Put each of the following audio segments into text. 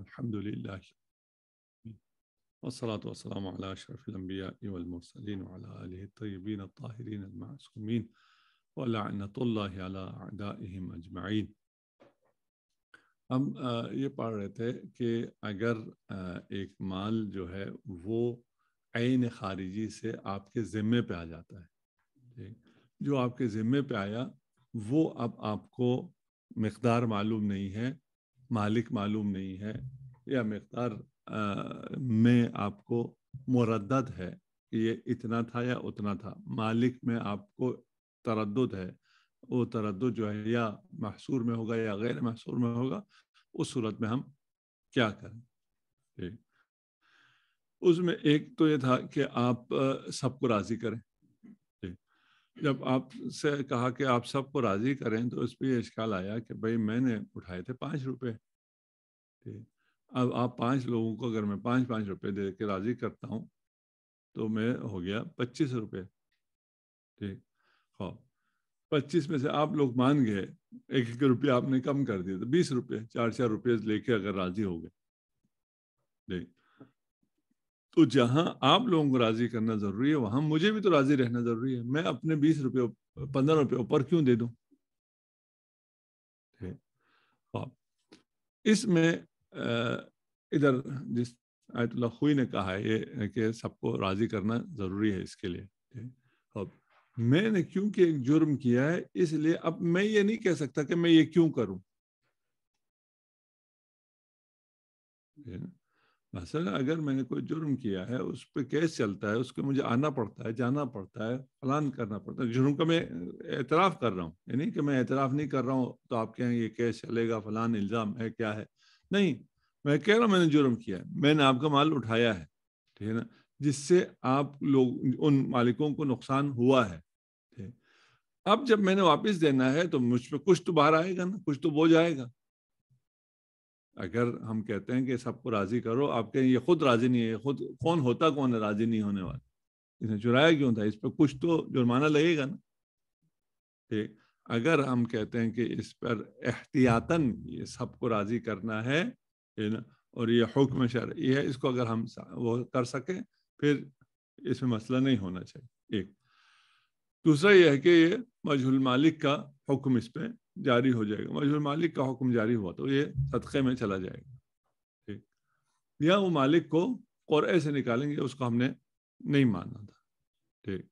الحمد لله والصلاة والسلام على أشرف الأنبياء والمرسلين وعلى آله الطيبين الطاهرين المعصومين ولعنة الله على أعدائهم أجمعين हम ये पढ़ रहे थे कि अगर एक माल जो है वो आन खारिजी से आपके ज़िम्मे पे आ जाता है ठीक जो आपके ज़िम्मे पे आया वो अब आपको मकदार मालूम नहीं है मालिक मालूम नहीं है या मकदार में आपको मुरद है ये इतना था या उतना था मालिक में आपको तरद है वो तरद जो है या महसूर में होगा या गैर महसूर में होगा उस सूरत में हम क्या करें ठीक उसमें एक तो ये था कि आप सबको राज़ी करें जब आपसे कहा कि आप सबको राज़ी करें तो उस पर यह इश्काल आया कि भाई मैंने उठाए थे पाँच रुपये ठीक अब आप पाँच लोगों को अगर मैं पाँच पाँच रुपये दे के राज़ी करता हूँ तो मैं हो गया पच्चीस रुपये ठीक हाँ पच्चीस में से आप लोग मान गए एक एक रुपया आपने कम कर दिया तो बीस रुपये चार चार रुपये लेके अगर राज़ी हो गए ठीक तो जहां आप लोगों को राजी करना जरूरी है वहां मुझे भी तो राजी रहना जरूरी है मैं अपने बीस रुपये पंद्रह रुपये ऊपर क्यों दे दू हाँ। इसमें इधर जिस आयतुल्ला हुई ने कहा है ये कि सबको राजी करना ज़रूरी है इसके लिए अब मैंने क्योंकि एक जुर्म किया है इसलिए अब मैं ये नहीं कह सकता कि मैं ये क्यों करूं मसल अगर मैंने कोई जुर्म किया है उस पर केस चलता है उसको मुझे आना पड़ता है जाना पड़ता है फलान करना पड़ता है जुर्म का मैं एतराफ़ कर रहा हूँ यानी कि मैं एतराफ़ नहीं कर रहा हूँ तो आप कहें ये केस चलेगा फलान इल्ज़ाम है क्या है नहीं मैं कह रहा हूँ मैंने जुर्म किया है मैंने आपका माल उठाया है ठीक है ना जिससे आप लोग उन मालिकों को नुकसान हुआ है ठीक अब जब मैंने वापस देना है तो मुझ पर कुछ तो बाहर आएगा ना कुछ तो बोझ आएगा अगर हम कहते हैं कि सबको राज़ी करो आप कहें ये खुद राज़ी नहीं है खुद कौन होता कौन है राज़ी नहीं होने वाला इसने चुराया क्यों था इस पर कुछ तो जुर्माना लगेगा ना ठीक अगर हम कहते हैं कि इस पर एहतियातन ये सबको राज़ी करना है ना और ये हुक्म शर्य है इसको अगर हम वो कर सकें फिर इसमें मसला नहीं होना चाहिए एक दूसरा यह है कि ये मजहुल मालिक का हुक्म इस पर जारी हो जाएगा मजहूर मालिक का हुक्म जारी हुआ तो ये सदक़े में चला जाएगा ठीक या वो मालिक को और ऐसे निकालेंगे उसको हमने नहीं माना था ठीक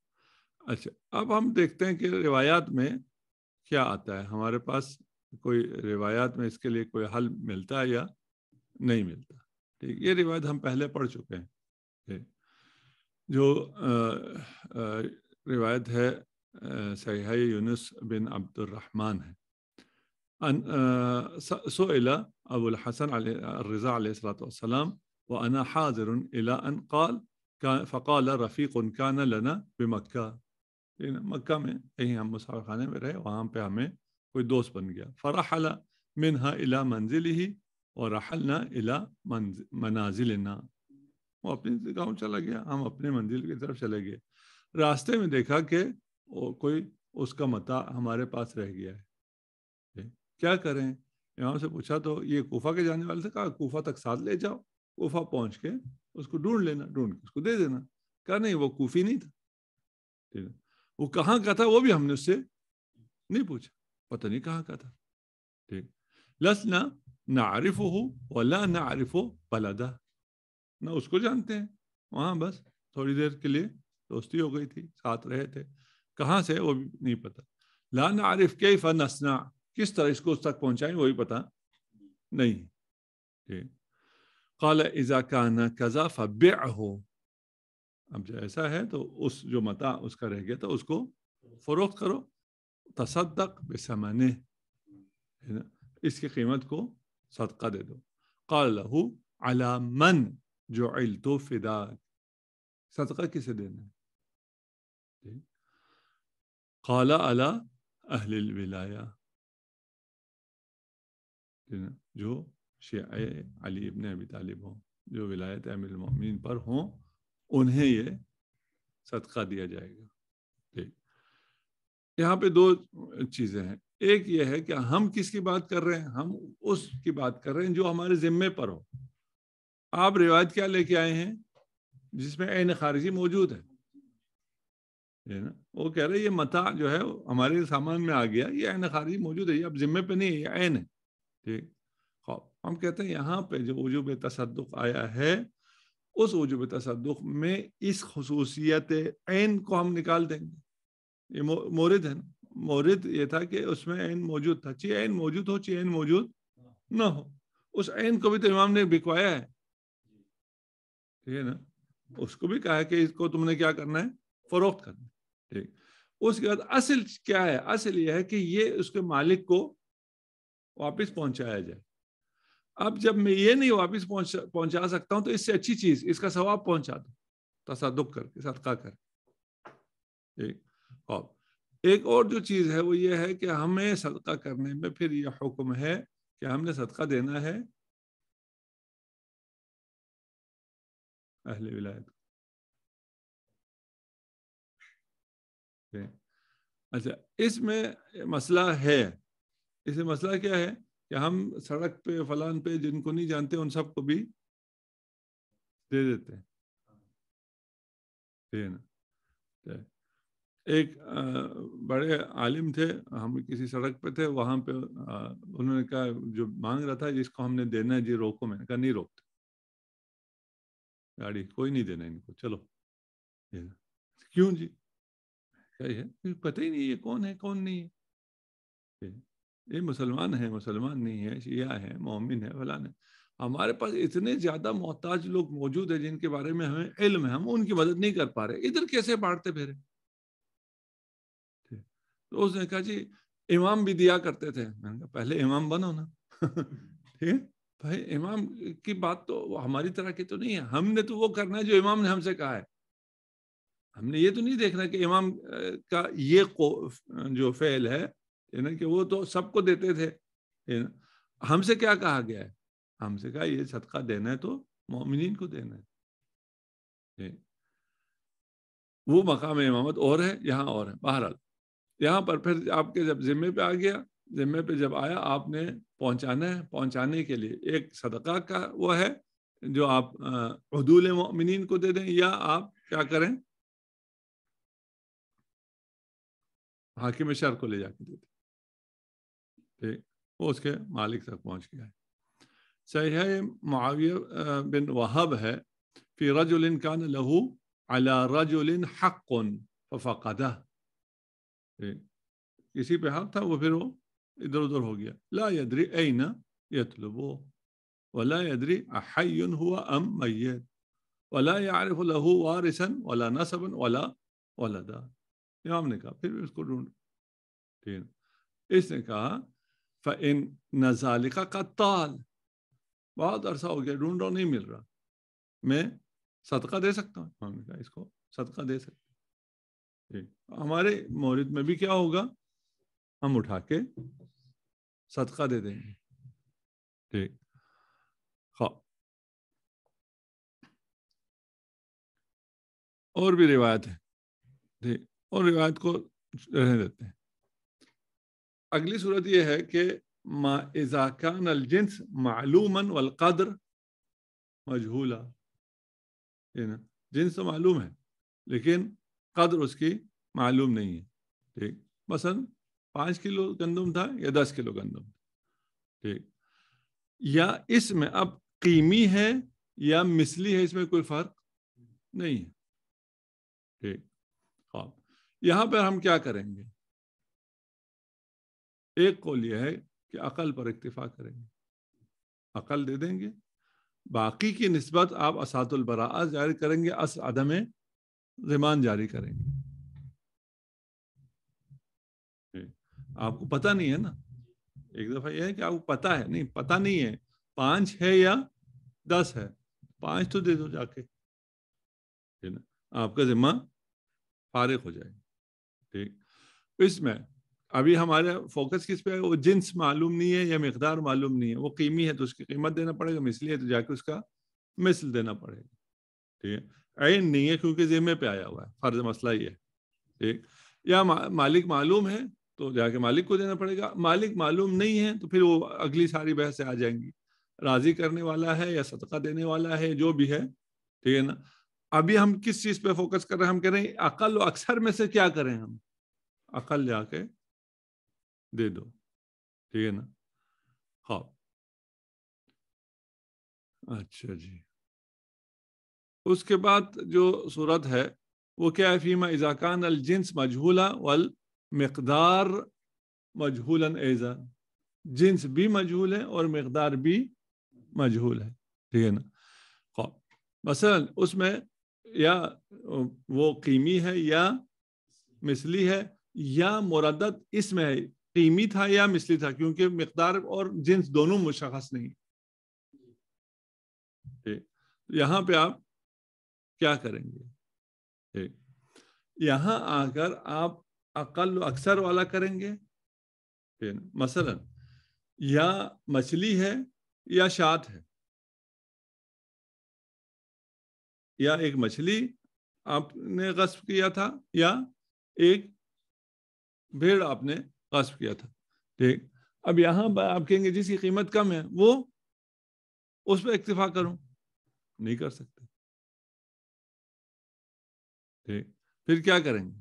अच्छा अब हम देखते हैं कि रिवायात में क्या आता है हमारे पास कोई रिवायात में इसके लिए कोई हल मिलता है या नहीं मिलता ठीक ये रिवायत हम पहले पढ़ चुके हैं ठीक जो आ, आ, रिवायत है सही यूनुस बिन अब्दुलरहमान है أن آه، سئل أبو الحسن الرزاع عليه الصلاة والسلام وأنا حاضر إلى أن قال فقال رفيق كان لنا بمكة مكة میں یہی ہم مسافر خانے میں رہے وہاں پہ ہمیں کوئی بن گیا فرحل منها الى منزله ورحلنا الى منازلنا وأبني اپنی گاؤں چلا گیا ہم اپنے منزل کی طرف چلے گئے راستے میں دیکھا کہ کوئی اس کا متا ہمارے پاس رہ گیا ہے क्या करें इमाम से पूछा तो ये कोफा के जाने वाले से कहा कोफा तक साथ ले जाओ कोफा पहुंच के उसको ढूंढ लेना ढूंढ के उसको दे देना कहा नहीं वो कोफी नहीं था ठीक है वो कहाँ का था वो भी हमने उससे नहीं पूछा पता नहीं कहाँ का था ठीक लस ना ना आरिफ हो वाला ना आरिफ हो बलादा ना उसको जानते हैं वहाँ बस थोड़ी देर के लिए दोस्ती हो गई थी साथ रहे थे कहाँ से वो भी नहीं पता ला ना आरिफ के नसना किस तरह इसको उस तक पहुंचाएं वही पता नहीं ठीक कल इजा काना कजा फबे हो अब जो ऐसा है तो उस जो मता उसका रह गया था उसको फरोख्त करो तसदक बेसमाने है ना इसकी कीमत को सदका दे दो कल लहू अला मन जो अल तो फिदाक सदका किसे देना है काला अला अहल विलाया जो शे अली इबन अबी तालिब हों जो विलायत मोमिन पर हों उन्हें ये सदका दिया जाएगा ठीक यहाँ पे दो चीज़ें हैं एक ये है कि हम किसकी बात कर रहे हैं हम उसकी बात कर रहे हैं जो हमारे जिम्मे पर हो आप रिवायत क्या लेके आए हैं जिसमें एन खारिजी मौजूद है ये ना वो कह रहे ये मता जो है हमारे सामान में आ गया ये ऐन खारिजी मौजूद है ये अब जिम्मे पे नहीं है ऐन है ठीक हम कहते हैं यहाँ पे जो वजूब तसदुक आया है उस वजूब तसदुक में इस खसूसियत ऐन को हम निकाल देंगे ये मोरद है ना मोरद ये था कि उसमें ऐन मौजूद था चाहे ऐन मौजूद हो चाहे ऐन मौजूद ना हो उस ऐन को भी तो इमाम ने बिकवाया है ठीक है ना उसको भी कहा है कि इसको तुमने क्या करना है फरोख्त करना ठीक उसके बाद असल क्या है असल यह है कि ये उसके मालिक को वापस पहुंचाया जाए अब जब मैं ये नहीं वापस पहुंच पहुंचा सकता हूं तो इससे अच्छी चीज इसका सवाब पहुंचा दो दुख करके सदका कर एक और एक और जो चीज है वो ये है कि हमें सदका करने में फिर यह हुक्म है कि हमने सदका देना है अहले विलायत अच्छा इसमें मसला है इसे मसला क्या है कि हम सड़क पे फलान पे जिनको नहीं जानते उन सबको भी दे देते हैं ठीक है ना तो एक बड़े आलिम थे हम किसी सड़क पे थे वहां पे उन्होंने कहा जो मांग रहा था जिसको हमने देना है जी रोको मैंने कहा नहीं रोकते गाड़ी कोई नहीं देना इनको चलो क्यों जी क्या है पता ही नहीं ये कौन है कौन नहीं है ये मुसलमान है मुसलमान नहीं है शिया है मोमिन है फलान है हमारे पास इतने ज्यादा मोहताज लोग मौजूद है जिनके बारे में हमें इल्म है हम उनकी मदद नहीं कर पा रहे इधर कैसे बांटते फिर तो उसने कहा जी इमाम भी दिया करते थे मैंने कहा पहले इमाम बनो ना ठीक है भाई इमाम की बात तो हमारी तरह की तो नहीं है हमने तो वो करना है जो इमाम ने हमसे कहा है हमने ये तो नहीं देखना कि इमाम का ये जो फेल है है ना कि वो तो सबको देते थे हमसे क्या कहा गया है हमसे कहा ये सदका देना है तो मोमिन को देना है वो मकाम इमामत और है यहाँ और है बहरहाल यहाँ पर फिर आपके जब जिम्मे पे आ गया जिम्मे पे जब आया आपने पहुँचाना है पहुँचाने के लिए एक सदका का वो है जो आप हदूल मोमिन को दे दें या आप क्या करें हाकिम शर को ले जाके देते थे वो उसके मालिक तक पहुंच गया है सही मुआविया बिन वहब है फ़ी रजुल कान लहू अला रजुल हक़ुन फ़ादा किसी पे हक था वो फिर वो इधर उधर हो गया ला यदरी न यतलबो वला यदरी अहयन हुआ अम मैत वला यारफ लहू वारिसन वला नसबन वला वलदा इमाम ने कहा फिर भी उसको ढूंढ ठीक इसने कहा फ़िन नज़ालिका का ताल बहुत अरसा हो गया ढूंढ रहा नहीं मिल रहा मैं सदका दे सकता हूँ मम्मी का इसको सदका दे सकते हमारे मोहरित में भी क्या होगा हम उठा के सदका दे देंगे ठीक हाँ और भी रिवायत है ठीक और रिवायत को रहने देते हैं अगली सूरत यह है कि माजाकान अलजिंस मालूमन वलकद्र मजहूला ना जिन्स तो मालूम है लेकिन कद्र उसकी मालूम नहीं है ठीक मसलन पाँच किलो गंदम था या दस किलो गंदम था ठीक या इसमें अब कीमी है या मिसली है इसमें कोई फर्क नहीं है ठीक हाँ यहाँ पर हम क्या करेंगे एक कौल यह है कि अकल पर इतफा करेंगे अकल दे देंगे बाकी की नस्बत आप असातुलबरा जारी करेंगे अस अदम रिमान जारी करेंगे आपको पता नहीं है ना एक दफा यह है कि आपको पता है नहीं पता नहीं है पांच है या दस है पांच तो दे दो जाके ना आपका जिम्मा फारिग हो जाएगा ठीक इसमें अभी हमारे फोकस किस पे है वो जिन्स मालूम नहीं है या मकदार मालूम नहीं है वो कीमी है तो उसकी कीमत देना पड़ेगा मिसली है तो जाके उसका मिसल देना पड़ेगा ठीक है ऐन नहीं है क्योंकि जेमे पे आया हुआ है फर्ज मसला ये है ठीक या मा, मालिक मालूम है तो जाके मालिक को देना पड़ेगा मालिक मालूम नहीं है तो फिर वो अगली सारी बहसें आ जाएंगी राजी करने वाला है या सदका देने वाला है जो भी है ठीक है ना अभी हम किस चीज़ पे फोकस कर रहे हैं हम कह रहे हैं अकल अक्सर में से क्या करें हम अकल जाके दे दो ठीक है ना हाँ अच्छा जी उसके बाद जो सूरत है वो क्या है फीमा इजाकान जिन्स मजहूला वल मकदार मजहूल एज़ा जिन्स भी मजहूल है और मकदार भी मजहूल है ठीक है ना खौफ हाँ। मसलन उसमें या वो कीमी है या मिसली है या मुरदत इसमें है कीमी था या मिसली था क्योंकि मकदार और जिन्स दोनों मुशखस नहीं यहां पे आप क्या करेंगे यहां आकर आप अकल अक्सर वाला करेंगे मसलन या मछली है या शात है या एक मछली आपने गस्ब किया था या एक भेड़ आपने गास्प किया था ठीक अब यहाँ पर आप कहेंगे जिसकी कीमत कम है वो उस पर इतफा करूं नहीं कर सकते ठीक फिर क्या करेंगे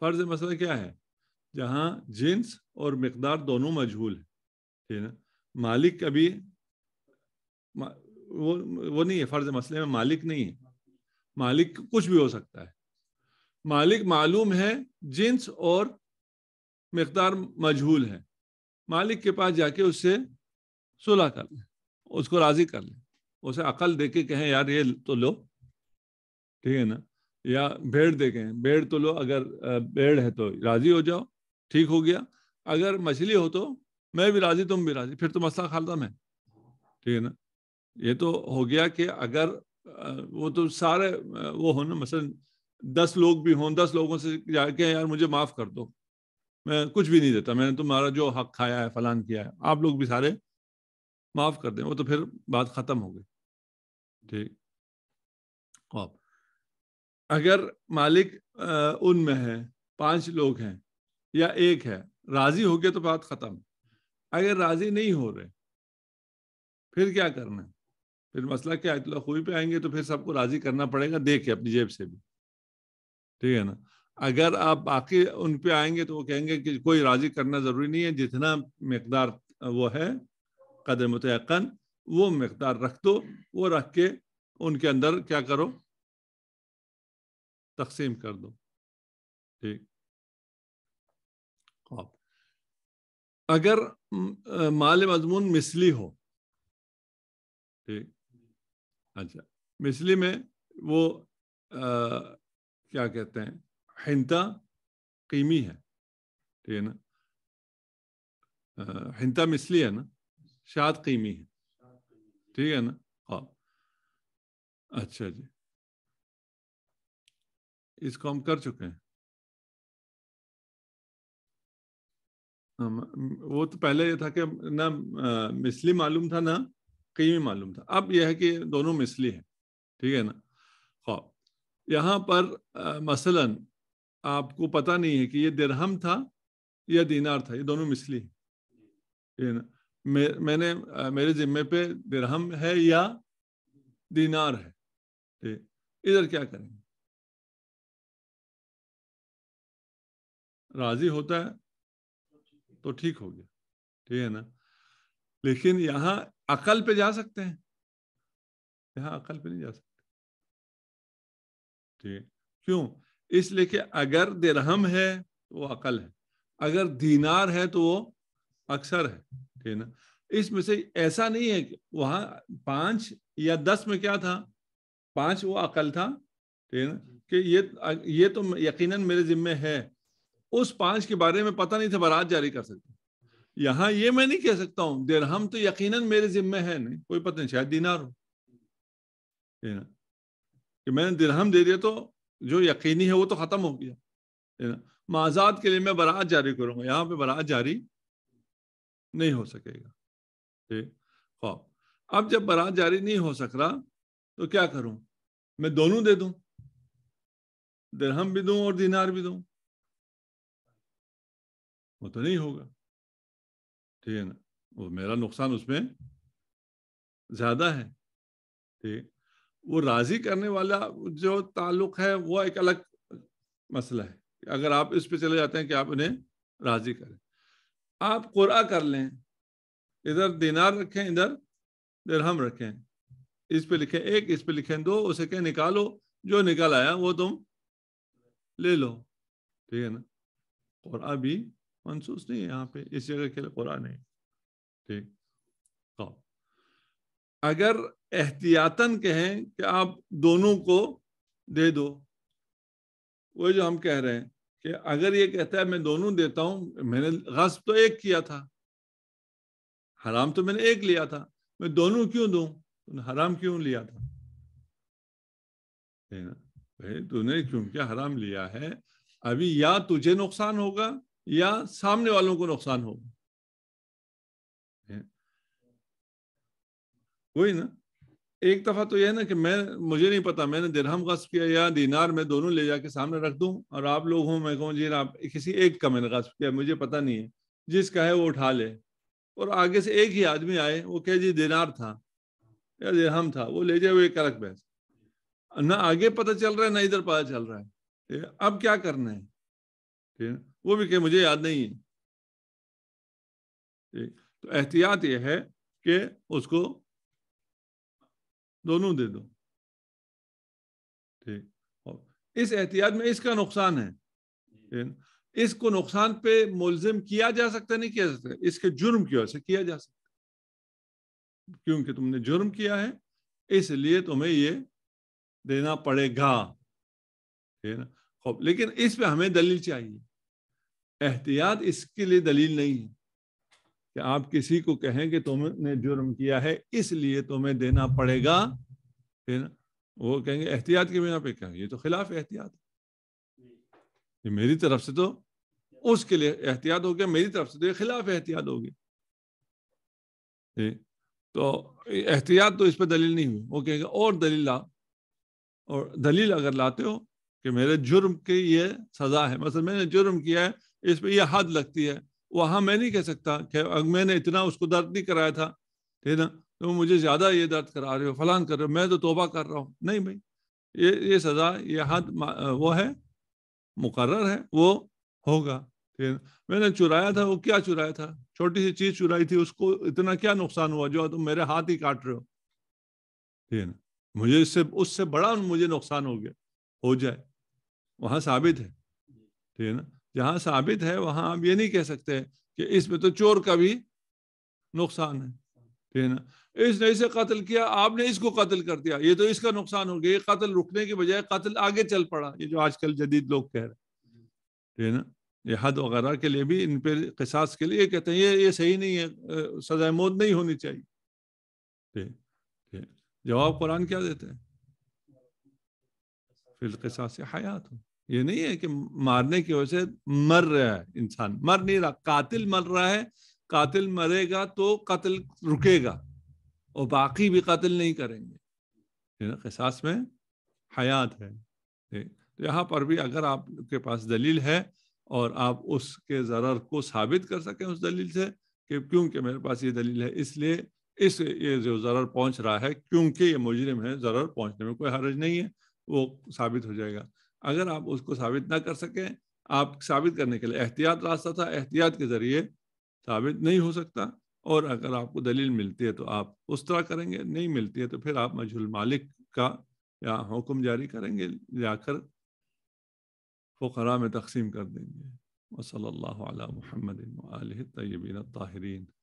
फर्ज मसला क्या है जहां जिन्स और मकदार दोनों मजहूल है ठीक ना मालिक कभी वो वो नहीं है फर्ज मसले में मालिक नहीं है मालिक कुछ भी हो सकता है मालिक मालूम है जिन्स और मकदार मजहूल है मालिक के पास जाके उससे सुलह कर लें उसको राजी कर लें उसे अकल दे के कहें यार ये तो लो ठीक है ना या भेड़ देखें भेड़ तो लो अगर भेड़ है तो राजी हो जाओ ठीक हो गया अगर मछली हो तो मैं भी राजी तुम भी राजी फिर तो मसला खालदम है ठीक है ना ये तो हो गया कि अगर वो तो सारे वो हो ना मसलन दस लोग भी हों दस लोगों से जाके यार मुझे माफ़ कर दो मैं कुछ भी नहीं देता मैंने तुम्हारा जो हक खाया है फलान किया है आप लोग भी सारे माफ़ कर दें वो तो फिर बात ख़त्म हो गई ठीक आप अगर मालिक उनमें है पांच लोग हैं या एक है राज़ी हो गया तो बात ख़त्म अगर राज़ी नहीं हो रहे फिर क्या करना है फिर मसला क्या आयतुल्ला खुई पे आएंगे तो फिर सबको राजी करना पड़ेगा देख के अपनी जेब से भी ठीक है ना अगर आप बाकी उन पे आएंगे तो वो कहेंगे कि कोई राजी करना ज़रूरी नहीं है जितना मकदार वो है कदर मतन वो मकदार रख दो वो रख के उनके अंदर क्या करो तकसीम कर दो ठीक अगर माल मजमून मिसली हो ठीक अच्छा मिसली में वो आ, क्या कहते हैं हिंता कीमी है ठीक है ना आ, हिंता मिसली है ना शाद कीमी है ठीक है ना हाँ अच्छा जी इसको हम कर चुके हैं वो तो पहले ये था कि ना मिसली मालूम था ना कहीं भी मालूम था अब यह है कि दोनों मिसली है ठीक है ना हाँ, यहाँ पर आ, मसलन आपको पता नहीं है कि ये दिरहम था या दीनार था ये दोनों मिसली है ठीक है ना मे, मैंने आ, मेरे जिम्मे पे दिरहम है या दीनार है ठीक इधर क्या करेंगे राजी होता है तो ठीक हो गया ठीक है ना लेकिन यहाँ अकल पे जा सकते हैं यहाँ अकल पे नहीं जा सकते ठीक क्यों इसलिए कि अगर दिरहम है तो वो अकल है अगर दीनार है तो वो अक्सर है ठीक है ना इसमें से ऐसा नहीं है कि वहां पांच या दस में क्या था पांच वो अकल था ठीक है ना कि ये ये तो यकीनन मेरे जिम्मे है उस पांच के बारे में पता नहीं था बारात जारी कर सकते यहां ये मैं नहीं कह सकता हूं दिरहम तो यकीनन मेरे जिम्मे है नहीं कोई पता नहीं शायद दीनार हो ना कि मैंने दिरहम दे दिया तो जो यकीनी है वो तो खत्म हो गया है ना माजाद के लिए मैं बरात जारी करूंगा यहाँ पे बरात जारी नहीं हो सकेगा ठीक खौफ अब जब बरात जारी नहीं हो सक रहा तो क्या करूं मैं दोनों दे दूं दिरहम भी दूं और दिनार भी दूं वो तो नहीं होगा ठीक है ना वो मेरा नुकसान उसमें ज्यादा है ठीक वो राजी करने वाला जो ताल्लुक है वो एक अलग मसला है अगर आप इस पे चले जाते हैं कि आप उन्हें राजी करें आप कुरा कर लें इधर दिनार रखें इधर दिरहम रखें इस पे लिखें एक इस पे लिखें दो उसे कहें निकालो जो निकल आया वो तुम ले लो ठीक है ना और भी मनसूस नहीं है यहाँ पे इस जगह के लिए कुरान है ठीक तो, अगर एहतियातन कहें कि आप दोनों को दे दो वो जो हम कह रहे हैं कि अगर ये कहता है मैं दोनों देता हूं मैंने गस्ब तो एक किया था हराम तो मैंने एक लिया था मैं दोनों क्यों दू तूने हराम क्यों लिया था भाई तूने क्या हराम लिया है अभी या तुझे नुकसान होगा या सामने वालों को नुकसान हो वही ना एक दफा तो यह है ना कि मैं मुझे नहीं पता मैंने दिरहम गस्ब किया या दीनार मैं दोनों ले जाके सामने रख दूं और आप लोग हो मैं कहूँ जी आप किसी एक का मैंने गस्ब किया मुझे पता नहीं है जिसका है वो उठा ले और आगे से एक ही आदमी आए वो कह जी दिनार था या दिरहम था वो ले जाए वो एक अलग बहस ना आगे पता चल रहा है ना इधर पता चल रहा है अब क्या करना है ठीक है वो भी कहे मुझे याद नहीं है तो एहतियात ये है कि उसको दोनों दे दो ठीक और इस एहतियात में इसका नुकसान है इसको नुकसान पे मुलजिम किया जा सकता नहीं किया जा इसके जुर्म की वजह से किया जा सकता क्योंकि तुमने जुर्म किया है इसलिए तुम्हें ये देना पड़ेगा ठीक है ना लेकिन इस पे हमें दलील चाहिए एहतियात इसके लिए दलील नहीं है कि आप किसी को कहें कि तुमने जुर्म किया है इसलिए तुम्हें देना पड़ेगा फिर वो कहेंगे एहतियात के बिना पे क्या ये तो खिलाफ एहतियात ये मेरी तरफ से तो उसके लिए एहतियात हो गया मेरी तरफ से तो ये खिलाफ एहतियात हो गया तो एहतियात तो इस पर दलील नहीं हुई वो कहेंगे और दलील ला और दलील अगर लाते हो कि मेरे जुर्म की ये सज़ा है मतलब मैंने जुर्म किया है इस पर यह हद लगती है वहाँ मैं नहीं कह सकता कि मैंने इतना उसको दर्द नहीं कराया था ठीक ना तो मुझे ज़्यादा ये दर्द करा रहे हो फलान कर रहे हो मैं तो तोबा कर रहा हूँ नहीं भाई ये ये सज़ा ये हद वो है मुकर है वो होगा ठीक है मैंने चुराया था वो क्या चुराया था छोटी सी चीज़ चुराई थी उसको इतना क्या नुकसान हुआ जो तुम तो मेरे हाथ ही काट रहे हो ठीक ना मुझे इससे उससे बड़ा मुझे नुकसान हो गया हो जाए वहाँ साबित है ठीक है ना जहां साबित है वहां आप ये नहीं कह सकते कि इसमें तो चोर का भी नुकसान है ठीक है ना इसने इसे कत्ल किया आपने इसको कत्ल कर दिया ये तो इसका नुकसान हो गया ये कत्ल रुकने के बजाय कत्ल आगे चल पड़ा ये जो आजकल जदीद लोग कह रहे हैं ठीक है ना ये हद वगैरह के लिए भी इन पर किसास के लिए कहते हैं ये ये सही नहीं है सजाए मौत नहीं होनी चाहिए ठीक ठीक जवाब कुरान क्या देते हैं फिर किसास हयात हो ये नहीं है कि मारने की वजह से मर रहा है इंसान मर नहीं रहा कातिल मर रहा है कातिल मरेगा तो कत्ल रुकेगा और बाकी भी कत्ल नहीं करेंगे एहसास में हयात है तो यहाँ पर भी अगर आपके पास दलील है और आप उसके ज़रर को साबित कर सकें उस दलील से कि क्योंकि मेरे पास ये दलील है इसलिए इस ये जो ज़रर पहुंच रहा है क्योंकि ये मुजरिम है ज़रर पहुंचने में कोई हरज नहीं है वो साबित हो जाएगा अगर आप उसको साबित ना कर सकें आप साबित करने के लिए एहतियात रास्ता था एहतियात के ज़रिए साबित नहीं हो सकता और अगर आपको दलील मिलती है तो आप उस तरह करेंगे नहीं मिलती है तो फिर आप मजहुल मालिक का या हुक्म जारी करेंगे जाकर फ़रा में तकसीम कर देंगे वसल महमद तयबीन ताहरीन